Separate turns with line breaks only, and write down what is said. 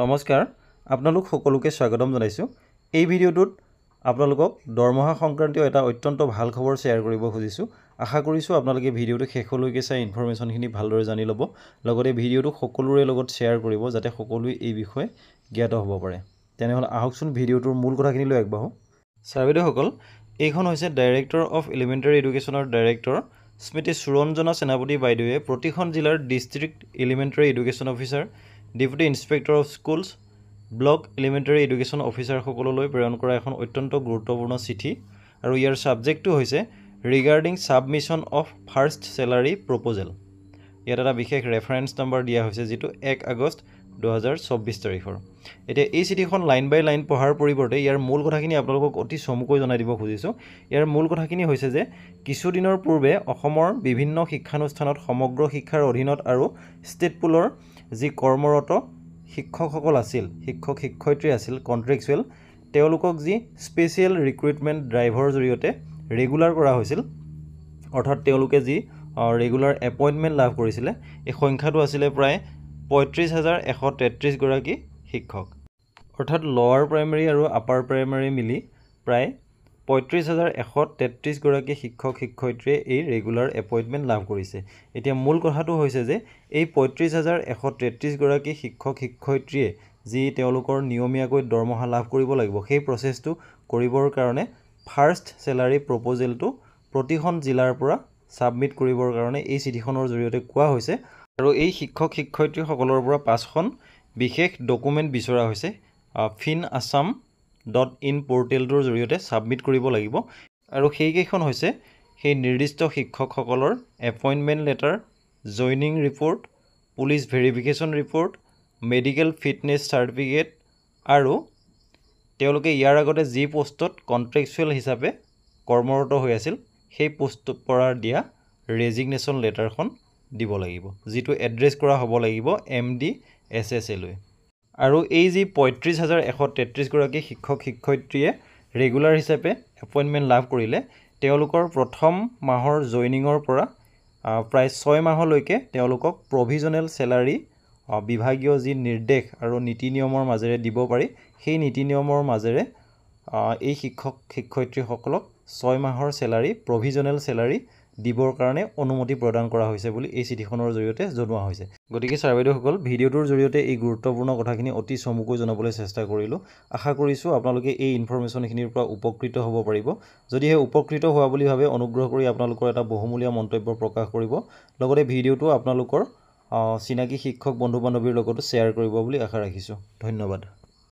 নমস্কাৰ আপোনালোক সকলোকে স্বাগতম জনাইছোঁ এই ভিডিঅ'টোত আপোনালোকক দৰমহা সংক্ৰান্তীয় এটা অত্যন্ত ভাল খবৰ শ্বেয়াৰ কৰিব খুজিছোঁ আশা কৰিছোঁ আপোনালোকে ভিডিঅ'টো শেষলৈকে চাই ইনফৰ্মেশ্যনখিনি ভালদৰে জানি ল'ব লগতে ভিডিঅ'টো সকলোৰে লগত শ্বেয়াৰ কৰিব যাতে সকলোৱে এই বিষয়ে জ্ঞাত হ'ব পাৰে তেনেহ'লে আহকচোন ভিডিঅ'টোৰ মূল কথাখিনিলৈ আগবাঢ়োঁ ছাৰ বাইদেউসকল এইখন হৈছে ডাইৰেক্টৰ অফ এলিমেণ্টাৰী এডুকেশ্যনৰ ডাইৰেক্টৰ স্মৃতি সুৰঞ্জনা সেনাপতি বাইদেৱে প্ৰতিখন জিলাৰ district elementary education officer deputy inspector of schools block elementary education অফিচাৰসকললৈ প্ৰেৰণ কৰা এখন অত্যন্ত গুৰুত্বপূৰ্ণ চিঠি আৰু ইয়াৰ ছাবজেক্টটো হৈছে regarding submission of first salary proposal ইয়াত এটা বিশেষ ৰেফাৰেঞ্চ নম্বৰ দিয়া হৈছে যিটো এক আগষ্ট দুহেজাৰ চৌব্বিছ তাৰিখৰ এতিয়া এই চিঠিখন লাইন বাই লাইন পঢ়াৰ পৰিৱৰ্তে ইয়াৰ মূল কথাখিনি আপোনালোকক অতি চমুকৈ জনাই দিব খুজিছোঁ ইয়াৰ মূল কথাখিনি হৈছে যে কিছুদিনৰ পূৰ্বে অসমৰ বিভিন্ন শিক্ষানুষ্ঠানত সমগ্ৰ শিক্ষাৰ অধীনত আৰু ষ্টেট পুলৰ যি কৰ্মৰত শিক্ষকসকল আছিল শিক্ষক শিক্ষয়িত্ৰী আছিল কণ্ট্ৰেকচুৱেল তেওঁলোকক যি স্পেচিয়েল ৰিক্ৰুইটমেণ্ট ড্ৰাইভৰ জৰিয়তে ৰেগুলাৰ কৰা হৈছিল অৰ্থাৎ তেওঁলোকে যি ৰেগুলাৰ এপইণ্টমেণ্ট লাভ কৰিছিলে এই সংখ্যাটো আছিলে প্ৰায় পঁয়ত্ৰিছ হাজাৰ এশ তেত্ৰিছগৰাকী শিক্ষক অৰ্থাৎ লৱাৰ প্ৰাইমেৰী আৰু আপাৰ প্ৰাইমেৰী মিলি প্ৰায় পঁয়ত্ৰিছ হাজাৰ এশ তেত্ৰিছগৰাকী শিক্ষক শিক্ষয়িত্ৰীয়ে এই ৰেগুলাৰ এপইণ্টমেণ্ট লাভ কৰিছে এতিয়া মূল কথাটো হৈছে যে এই পঁয়ত্ৰিছ হাজাৰ এশ তেত্ৰিছগৰাকী শিক্ষক শিক্ষয়িত্ৰীয়ে যি তেওঁলোকৰ নিয়মীয়াকৈ দৰমহা লাভ কৰিব লাগিব সেই প্ৰচেছটো কৰিবৰ কাৰণে ফাৰ্ষ্ট চেলাৰী প্ৰপ'জেলটো প্ৰতিখন জিলাৰ পৰা ছাবমিট কৰিবৰ কাৰণে এই চিঠিখনৰ জৰিয়তে কোৱা হৈছে আৰু এই শিক্ষক শিক্ষয়িত্ৰীসকলৰ পৰা পাঁচখন বিশেষ ডকুমেণ্ট বিচৰা হৈছে ফিন আছাম ডট ইন পৰ্টেলটোৰ জৰিয়তে ছাবমিট কৰিব লাগিব আৰু সেইকেইখন হৈছে সেই নিৰ্দিষ্ট শিক্ষকসকলৰ appointment letter joining report police verification report medical fitness certificate আৰু তেওঁলোকে ইয়াৰ আগতে যি পষ্টত কণ্ট্ৰেকচুৱেল হিচাপে কৰ্মৰত হৈ আছিল সেই পষ্টৰ পৰা দিয়া ৰেজিগনেশ্যন লেটাৰখন দিব লাগিব যিটো এড্ৰেছ কৰা হ'ব লাগিব এম ডি এছ এছ এলৈ আৰু এই যি পঁয়ত্ৰিছ হাজাৰ এশ তেত্ৰিছগৰাকী শিক্ষক শিক্ষয়িত্ৰীয়ে ৰেগুলাৰ হিচাপে এপইণ্টমেণ্ট লাভ কৰিলে তেওঁলোকৰ প্ৰথম মাহৰ জইনিঙৰ পৰা প্ৰায় ছয় মাহলৈকে তেওঁলোকক প্ৰভিজনেল চেলাৰী বিভাগীয় যি নিৰ্দেশ আৰু নীতি নিয়মৰ মাজেৰে দিব পাৰি সেই নীতি নিয়মৰ মাজেৰে এই শিক্ষক শিক্ষয়িত্ৰীসকলক ছয় মাহৰ চেলাৰী প্ৰভিজনেল চেলাৰী দিবৰ কাৰণে অনুমতি প্ৰদান কৰা হৈছে বুলি এই চিঠিখনৰ জৰিয়তে জনোৱা হৈছে গতিকে ছাৰ বাইদেউসকল ভিডিঅ'টোৰ জৰিয়তে এই গুৰুত্বপূৰ্ণ কথাখিনি অতি চমুকৈ জনাবলৈ চেষ্টা কৰিলোঁ আশা কৰিছোঁ আপোনালোকে এই ইনফৰ্মেশ্যনখিনিৰ পৰা উপকৃত হ'ব পাৰিব যদিহে উপকৃত হোৱা বুলি ভাবে অনুগ্ৰহ কৰি আপোনালোকৰ এটা বহুমূলীয়া মন্তব্য প্ৰকাশ কৰিব লগতে ভিডিঅ'টো আপোনালোকৰ চিনাকি শিক্ষক বন্ধু বান্ধৱীৰ লগতো শ্বেয়াৰ কৰিব বুলি আশা ৰাখিছোঁ ধন্যবাদ